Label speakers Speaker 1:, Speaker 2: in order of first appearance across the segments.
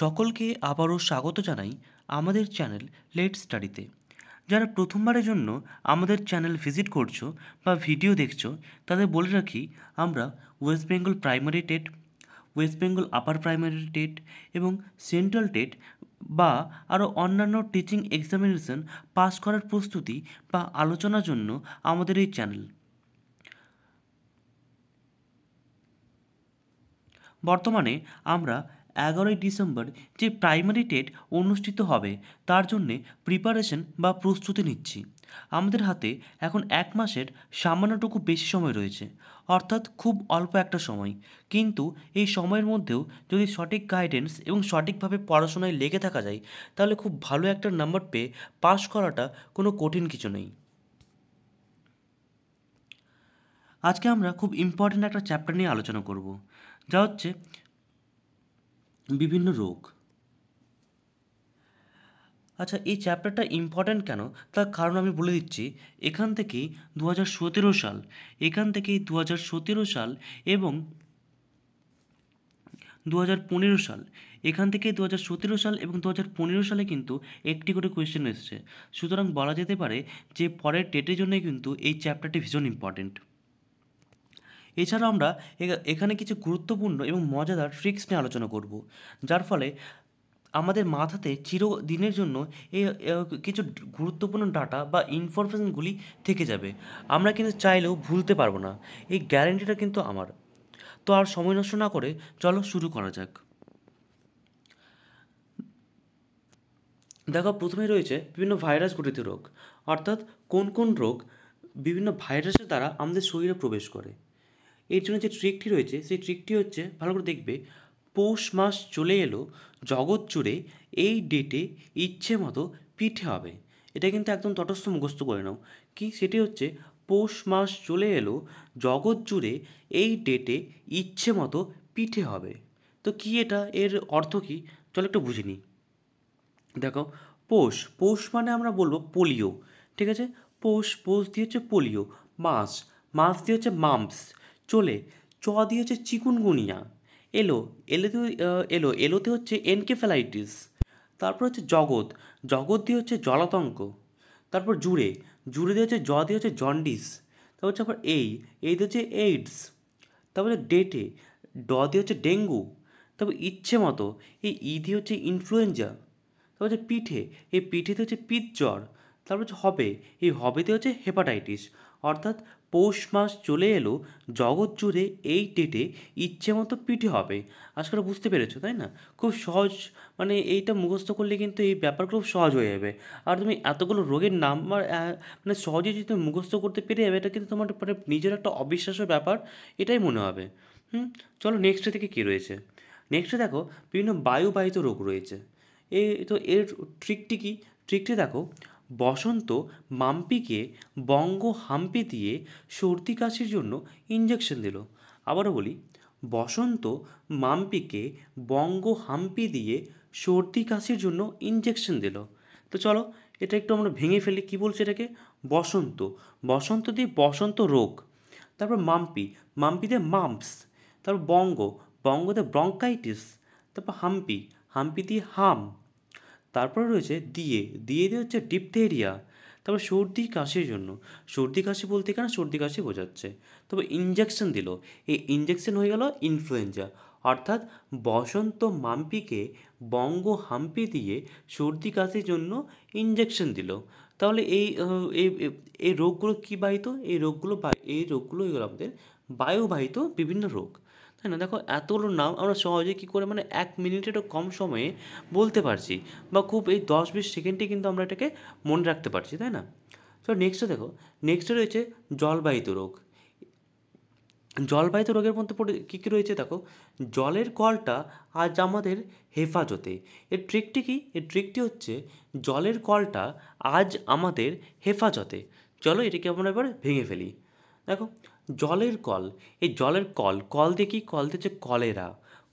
Speaker 1: সকলকে আবারও স্বাগত জানাই আমাদের চ্যানেল লেট স্টাডিতে যারা প্রথমবারের জন্য আমাদের চ্যানেল ভিজিট করছো বা ভিডিও দেখছো তাদের বলে রাখি আমরা West Bengal primary TET West Bengal upper primary TET এবং সেন্ট্রাল টেট বা আরও অন্যান্য টিচিং এক্সামিনেশন পাস করার প্রস্তুতি বা আলোচনার জন্য আমাদের এই চ্যানেল বর্তমানে আমরা এগারোই ডিসেম্বর যে প্রাইমারি টেট অনুষ্ঠিত হবে তার জন্যে প্রিপারেশন বা প্রস্তুতি নিচ্ছি আমাদের হাতে এখন এক মাসের সামান্যটুকু বেশি সময় রয়েছে অর্থাৎ খুব অল্প একটা সময় কিন্তু এই সময়ের মধ্যেও যদি সঠিক গাইডেন্স এবং সঠিকভাবে পড়াশোনায় লেগে থাকা যায় তাহলে খুব ভালো একটা নাম্বার পেয়ে পাশ করাটা কোনো কঠিন কিছু নেই আজকে আমরা খুব ইম্পর্ট্যান্ট একটা চ্যাপ্টার নিয়ে আলোচনা করব যা হচ্ছে বিভিন্ন রোগ আচ্ছা এই চ্যাপ্টারটা ইম্পর্ট্যান্ট কেন তার কারণ আমি বলে দিচ্ছি এখান থেকেই দু সাল এখান থেকেই দু সাল এবং দু সাল এখান থেকে দু সাল এবং দু সালে কিন্তু একটি করে কোয়েশ্চেন এসছে সুতরাং বলা যেতে পারে যে পরের ডেটের জন্যই কিন্তু এই চ্যাপ্টারটি ভীষণ ইম্পর্টেন্ট এছাড়া আমরা এখানে কিছু গুরুত্বপূর্ণ এবং মজাদার ট্রিক্স নিয়ে আলোচনা করব যার ফলে আমাদের মাথাতে চিরদিনের জন্য এই কিছু গুরুত্বপূর্ণ ডাটা বা ইনফরমেশনগুলি থেকে যাবে আমরা কিন্তু চাইলেও ভুলতে পারবো না এই গ্যারেন্টিটা কিন্তু আমার তো আর সময় নষ্ট না করে চলো শুরু করা যাক দেখো প্রথমে রয়েছে বিভিন্ন ভাইরাস ঘটিত রোগ অর্থাৎ কোন কোন রোগ বিভিন্ন ভাইরাসের দ্বারা আমাদের শরীরে প্রবেশ করে এর জন্য যে ট্রিকটি রয়েছে সেই ট্রিকটি হচ্ছে ভালো করে দেখবে পৌষ মাস চলে এলো জগৎ জুড়ে এই ডেটে ইচ্ছে মতো পিঠে হবে এটা কিন্তু একদম তটস্থ মুখস্থ করে নাও কি সেটি হচ্ছে পৌষ মাস চলে এলো জগৎ জুড়ে এই ডেটে ইচ্ছে মতো পিঠে হবে তো কি এটা এর অর্থ কি চলো একটু বুঝে দেখো পৌষ পৌষ মানে আমরা বলবো পোলিও ঠিক আছে পৌষ পৌষ দিয়ে হচ্ছে পোলিও মাস মাস দিয়ে হচ্ছে মাম্পস চলে চ দিয়ে হচ্ছে চিকুনগুনিয়া এলো এলোতে এলো এলোতে হচ্ছে এনকেফ্যালাইটিস তারপর হচ্ছে জগৎ জগৎ দিয়ে হচ্ছে জলাতঙ্ক তারপর জুড়ে জুড়ে দিয়ে হচ্ছে জ দিয়ে হচ্ছে জন্ডিস তারপর হচ্ছে আবার এই এই দিয়ে হচ্ছে এইডস তারপর হচ্ছে ডেটে ড দিয়ে হচ্ছে ডেঙ্গু তারপর ইচ্ছে মতো এই ই দিয়ে হচ্ছে ইনফ্লুয়েঞ্জা তারপর হচ্ছে পিঠে এই পিঠেতে হচ্ছে পিত জ্বর তারপর হচ্ছে হবে এই হবেতে হচ্ছে হেপাটাইটিস অর্থাৎ পৌষ মাস চলে এলো জগৎ জুড়ে এই ডেটে ইচ্ছে মতো পিঠে হবে আজকাল বুঝতে পেরেছো তাই না খুব সহজ মানে এইটা মুখস্থ করলে কিন্তু এই খুব সহজ হয়ে যাবে আর তুমি এতগুলো রোগের নাম্বার মানে সহজে যদি তুমি মুখস্থ করতে পেরে যাবে এটা কিন্তু তোমার মানে নিজের একটা অবিশ্বাস্য ব্যাপার এটাই মনে হবে হুম চলো নেক্সট থেকে কী রয়েছে নেক্সটে দেখো বিভিন্ন বায়ুবাহিত রোগ রয়েছে এ তো এর ট্রিকটি কি ট্রিকটি দেখো বসন্ত মাম্পিকে বঙ্গ হাম্পি দিয়ে সর্দি কাশির জন্য ইঞ্জেকশন দিল আবারও বলি বসন্ত মাম্পিকে বঙ্গ হাম্পি দিয়ে সর্দি কাশির জন্য ইঞ্জেকশন দিল তো চলো এটা একটু আমরা ভেঙে ফেলি কী বলছে এটাকে বসন্ত বসন্ত দিয়ে বসন্ত রোগ তারপর মাম্পি মাম্পিতে মাম্পস তারপর বঙ্গ বঙ্গতে ব্রঙ্কাইটিস তারপর হাম্পি হাম্পি দিয়ে হাম তারপরে রয়েছে দিয়ে দিয়ে দিয়ে হচ্ছে ডিপথেরিয়া তারপর সর্দি কাশির জন্য সর্দি কাশি বলতে কেন সর্দি কাশি বোঝাচ্ছে তবে ইঞ্জেকশন দিল এই ইঞ্জেকশন হয়ে গেল ইনফ্লুয়েঞ্জা অর্থাৎ বসন্ত মাম্পিকে বঙ্গ হাম্পি দিয়ে সর্দি কাশির জন্য ইঞ্জেকশন দিল তাহলে এই এই রোগগুলো কী বাহিত এই রোগগুলো এই রোগগুলো হয়ে গেল আমাদের বায়ুবাহিত বিভিন্ন রোগ তাই না দেখো এতগুলো নাম আমরা সহজে কী করে মানে এক মিনিটেরও কম সময়ে বলতে পারছি বা খুব এই দশ বিশ সেকেন্ডে কিন্তু আমরা এটাকে মনে রাখতে পারছি তাই না তো নেক্সটে দেখো নেক্সটে রয়েছে জলবাহিত রোগ জলবাহিত রোগের মধ্যে পড়ে কী কী রয়েছে দেখো জলের কলটা আজ আমাদের হেফাজতে এর ট্রিকটি কী এর ট্রিকটি হচ্ছে জলের কলটা আজ আমাদের হেফাজতে চলো এটাকে আমরা এবার ভেঙে ফেলি দেখো জলের কল এই জলের কল কল দিয়ে কি কল দিয়ে কলেরা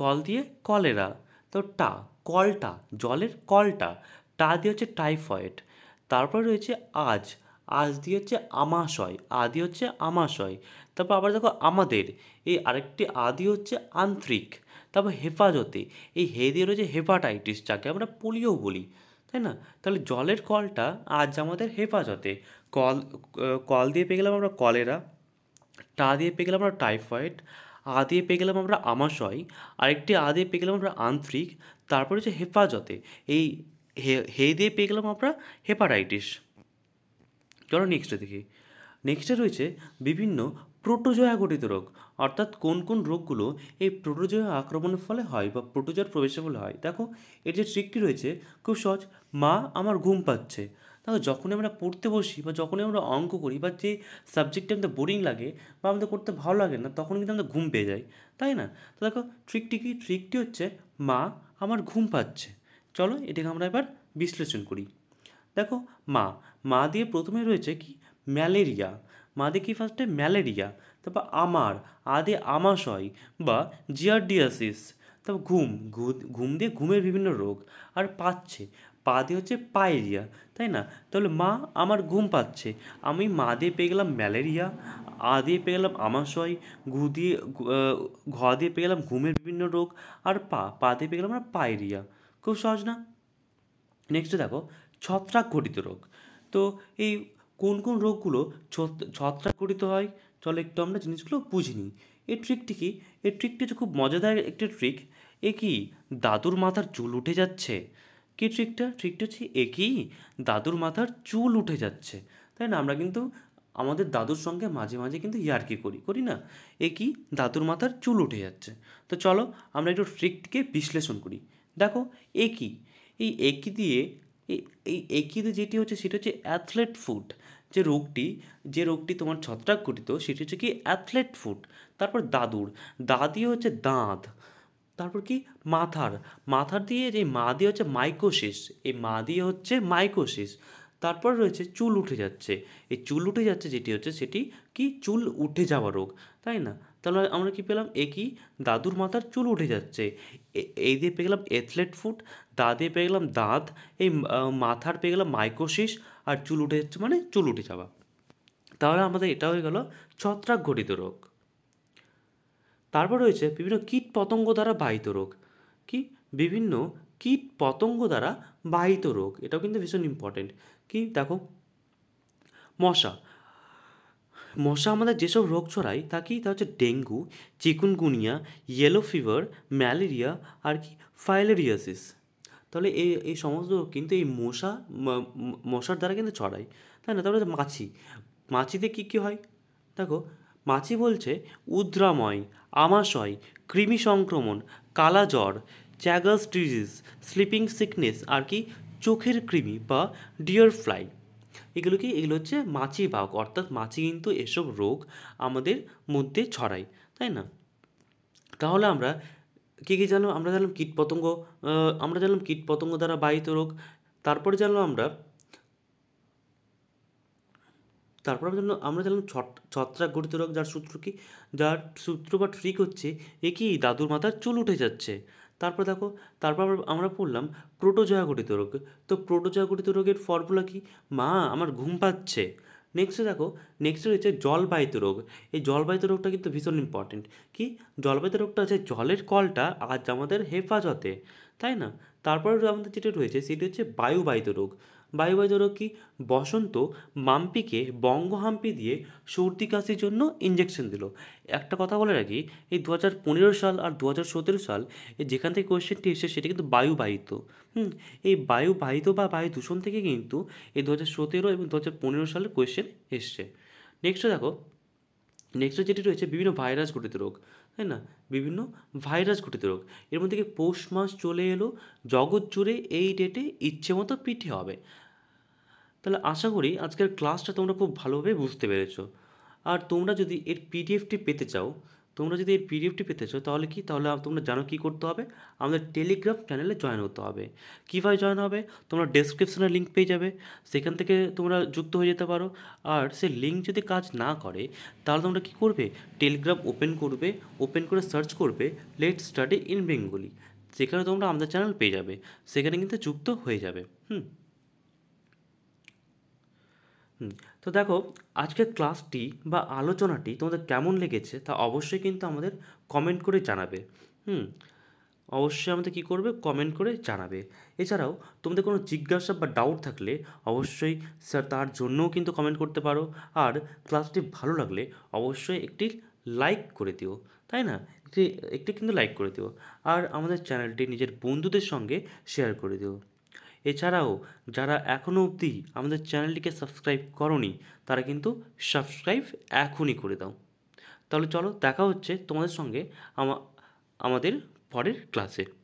Speaker 1: কল দিয়ে কলেরা তো টা কলটা জলের কলটা টা দিয়ে হচ্ছে টাইফয়েড তারপর রয়েছে আজ আজ দিয়ে হচ্ছে আমাশয় আদি হচ্ছে আমাশয় তারপর আবার দেখো আমাদের এই আরেকটি আদি হচ্ছে আন্তরিক তারপর হেফাজতে এই হে দিয়ে রয়েছে হেপাটাইটিস যাকে আমরা পোলিও বলি তাই না তাহলে জলের কলটা আজ আমাদের হেফাজতে কল কল দিয়ে পেয়ে গেলাম আমরা কলেরা টা দিয়ে পেয়ে গেলাম আমরা টাইফয়েড আ দিয়ে পেয়ে গেলাম আমরা আমাশয় আরেকটি আ দিয়ে পেয়ে গেলাম আমরা আন্ত্রিক তারপরে হচ্ছে হেফাজতে এই হে হে দিয়ে পেয়ে গেলাম আমরা হেপাটাইটিস চলো নেক্সটে দেখি নেক্সটে রয়েছে বিভিন্ন প্রোটোজয়া গঠিত রোগ অর্থাৎ কোন কোন রোগগুলো এই প্রোটোজয়া আক্রমণের ফলে হয় বা প্রোটোজয়ার প্রবেশের ফলে হয় দেখো এর যে ট্রিকটি রয়েছে খুব সহজ মা আমার ঘুম পাচ্ছে তাহলে যখন আমরা পড়তে বসি বা যখনই আমরা অঙ্ক করি বা যে সাবজেক্টটা আমাদের বোরিং লাগে বা আমাদের করতে ভালো লাগে না তখন কিন্তু আমাদের ঘুম পেয়ে যাই তাই না তো দেখো ট্রিকটি কি ট্রিকটি হচ্ছে মা আমার ঘুম পাচ্ছে চলো এটাকে আমরা এবার বিশ্লেষণ করি দেখো মা মা দিয়ে প্রথমে রয়েছে কি ম্যালেরিয়া মা দিয়ে কি ফার্স্টে ম্যালেরিয়া তারপর আমার আদে আমাশয় বা জিয়ারডিয়াসিস তারপর ঘুম ঘুম দিয়ে ঘুমের বিভিন্ন রোগ আর পাচ্ছে পা দিয়ে হচ্ছে পায়েরিয়া তাই না তাহলে মা আমার ঘুম পাচ্ছে আমি মা দিয়ে পেয়ে গেলাম ম্যালেরিয়া আ দিয়ে পেয়ে গেলাম আমাশয় ঘু দিয়ে ঘ দিয়ে পেয়ে গেলাম ঘুমের বিভিন্ন রোগ আর পা পা দিয়ে পেয়ে গেলাম আমরা পায়েরিয়া খুব সহজ না নেক্সট দেখো ছত্রাক ঘটিত রোগ তো এই কোন কোন রোগগুলো ছত্রাক ঘটিত হয় চলো একটু আমরা জিনিসগুলো বুঝি নিই এই ট্রিকটি কি এই ট্রিকটি হচ্ছে খুব মজাদার একটি ট্রিক এ কি দাদুর মাথার চুল উঠে যাচ্ছে কি ট্রিকটা ট্রিকটা হচ্ছে একই দাদুর মাথার চুল উঠে যাচ্ছে তাই না আমরা কিন্তু আমাদের দাদুর সঙ্গে মাঝে মাঝে কিন্তু ইয়ার্কি করি করি না এ কি দাদুর মাথার চুল উঠে যাচ্ছে তো চলো আমরা একটু ট্রিকটিকে বিশ্লেষণ করি দেখো এ কি এই একই দিয়ে এই একই দিয়ে যেটি হচ্ছে সেটা হচ্ছে অ্যাথলেট ফুট যে রোগটি যে রোগটি তোমার ছত্রাক ঘটিত সেটি হচ্ছে কি অ্যাথলেট ফুট তারপর দাদুর দাদি হচ্ছে দাঁত তারপর কি মাথার মাথার দিয়ে যে মা দিয়ে হচ্ছে মাইকোসিস এই মা দিয়ে হচ্ছে মাইকোসিস তারপর রয়েছে চুল উঠে যাচ্ছে এই চুল উঠে যাচ্ছে যেটি হচ্ছে সেটি কি চুল উঠে যাওয়া রোগ তাই না তাহলে আমরা কি পেলাম এ কি দাদুর মাথার চুল উঠে যাচ্ছে এই দিয়ে পেয়ে গেলাম এথলেট ফুট দা দিয়ে পেয়ে গেলাম দাঁত এই মাথার পেয়ে গেলাম মাইকোসিস আর চুল উঠে যাচ্ছে মানে চুল উঠে যাওয়া তাহলে আমাদের এটা হয়ে গেল ছত্রাক ঘটিত রোগ তারপর রয়েছে বিভিন্ন কীট পতঙ্গ দ্বারা বাহিত রোগ কি বিভিন্ন কীট পতঙ্গ দ্বারা বাহিত রোগ এটাও কিন্তু ভীষণ ইম্পর্টেন্ট কি দেখো মশা মশা আমাদের যেসব রোগ ছড়ায় তা কি তা হচ্ছে dengue chikungunya yellow fever malaria আর কি ফাইলেরিয়াসিস তাহলে এই এই সমস্ত কিন্তু এই মশা মশার দ্বারা কিন্তু ছড়ায় তাই না তারপরে মাছি মাছিতে কী কী হয় দেখো মাছি বলছে উদ্রাময় আমাশয় কৃমি সংক্রমণ কালাজ্বর চ্যাগাস ডিজিজ স্লিপিং সিকনেস আর কি চোখের কৃমি বা ডিয়ার ফ্লাই এগুলো কি এগুলো হচ্ছে মাছি ভাগ অর্থাৎ মাছি কিন্তু এসব রোগ আমাদের মধ্যে ছড়ায় তাই না তাহলে আমরা কী কী জানলাম আমরা জানলাম কীটপতঙ্গ আমরা জানলাম কীটপতঙ্গ দ্বারা বাহিত রোগ তারপরে জানলাম আমরা তারপর আমরা জানলাম আমরা জানলাম ছত্রাক ঘটিত রোগ যার সূত্র কি যার সূত্র বা ট্রিক হচ্ছে এ কি দাদুর মাথার চুল উঠে যাচ্ছে তারপর দেখো তারপর আমরা পড়লাম প্রোটোজয়া ঘটিত রোগ তো প্রোটোজয়া ঘটিত রোগের ফর্মুলা কি মা আমার ঘুম পাচ্ছে নেক্সটে দেখো নেক্সট রয়েছে জলবাহিত রোগ এই জলবাহিত রোগটা কিন্তু ভীষণ ইম্পর্টেন্ট কি জলবাহিত রোগটা আছে জলের কলটা আজ আমাদের হেফাজতে তাই না তারপর আমাদের যেটা রয়েছে সেটি হচ্ছে বায়ুবাহিত রোগ বায়ুবাহিতরক্ষী বসন্ত মাম্পিকে বঙ্গ হাম্পি দিয়ে সর্দি কাশির জন্য ইঞ্জেকশন দিল একটা কথা বলে রাখি এই দু হাজার পনেরো সাল আর দু হাজার সতেরো সাল যেখান থেকে কোয়েশ্চেনটি এসেছে সেটি কিন্তু বায়ুবাহিত হুম এই বায়ুবাহিত বা বায়ু দূষণ থেকে কিন্তু এই দু হাজার সতেরো এবং দু হাজার পনেরো সালের কোয়েশ্চেন এসছে নেক্সট দেখো নেক্সট যেটি রয়েছে বিভিন্ন ভাইরাস ঘটিত রোগ তাই না বিভিন্ন ভাইরাস ঘটিত রোগ এর মধ্যে থেকে পৌষ মাস চলে এলো জগৎ জুড়ে এই ডেটে ইচ্ছে মতো পিঠে হবে তাহলে আশা করি আজকের ক্লাসটা তোমরা খুব ভালোভাবে বুঝতে পেরেছ আর তোমরা যদি এর পিডিএফটি পেতে চাও তোমরা যদি এর পিডিএফটি পেতে চাও তাহলে কি তাহলে তোমরা জানো কি করতে হবে আমাদের টেলিগ্রাম চ্যানেলে জয়েন হতে হবে কীভাবে জয়েন হবে তোমরা ডেসক্রিপশানে লিঙ্ক পেয়ে যাবে সেখান থেকে তোমরা যুক্ত হয়ে যেতে পারো আর সে লিঙ্ক যদি কাজ না করে তাহলে তোমরা কি করবে টেলিগ্রাম ওপেন করবে ওপেন করে সার্চ করবে লেট স্টাডি ইন বেঙ্গলি সেখানে তোমরা আমাদের চ্যানেল পেয়ে যাবে সেখানে কিন্তু যুক্ত হয়ে যাবে হুম তো দেখো আজকের ক্লাসটি বা আলোচনাটি তোমাদের কেমন লেগেছে তা অবশ্যই কিন্তু আমাদের কমেন্ট করে জানাবে হুম অবশ্যই আমাদের কী করবে কমেন্ট করে জানাবে এছাড়াও তোমাদের কোনো জিজ্ঞাসা বা ডাউট থাকলে অবশ্যই স্যার তার জন্যও কিন্তু কমেন্ট করতে পারো আর ক্লাসটি ভালো লাগলে অবশ্যই একটি লাইক করে দিও তাই না একটি একটি কিন্তু লাইক করে দিও আর আমাদের চ্যানেলটি নিজের বন্ধুদের সঙ্গে শেয়ার করে দিও এছাড়াও যারা এখনও অবধি আমাদের চ্যানেলটিকে সাবস্ক্রাইব করনি তারা কিন্তু সাবস্ক্রাইব এখনই করে দাও তাহলে চলো দেখা হচ্ছে তোমাদের সঙ্গে আমাদের পরের ক্লাসে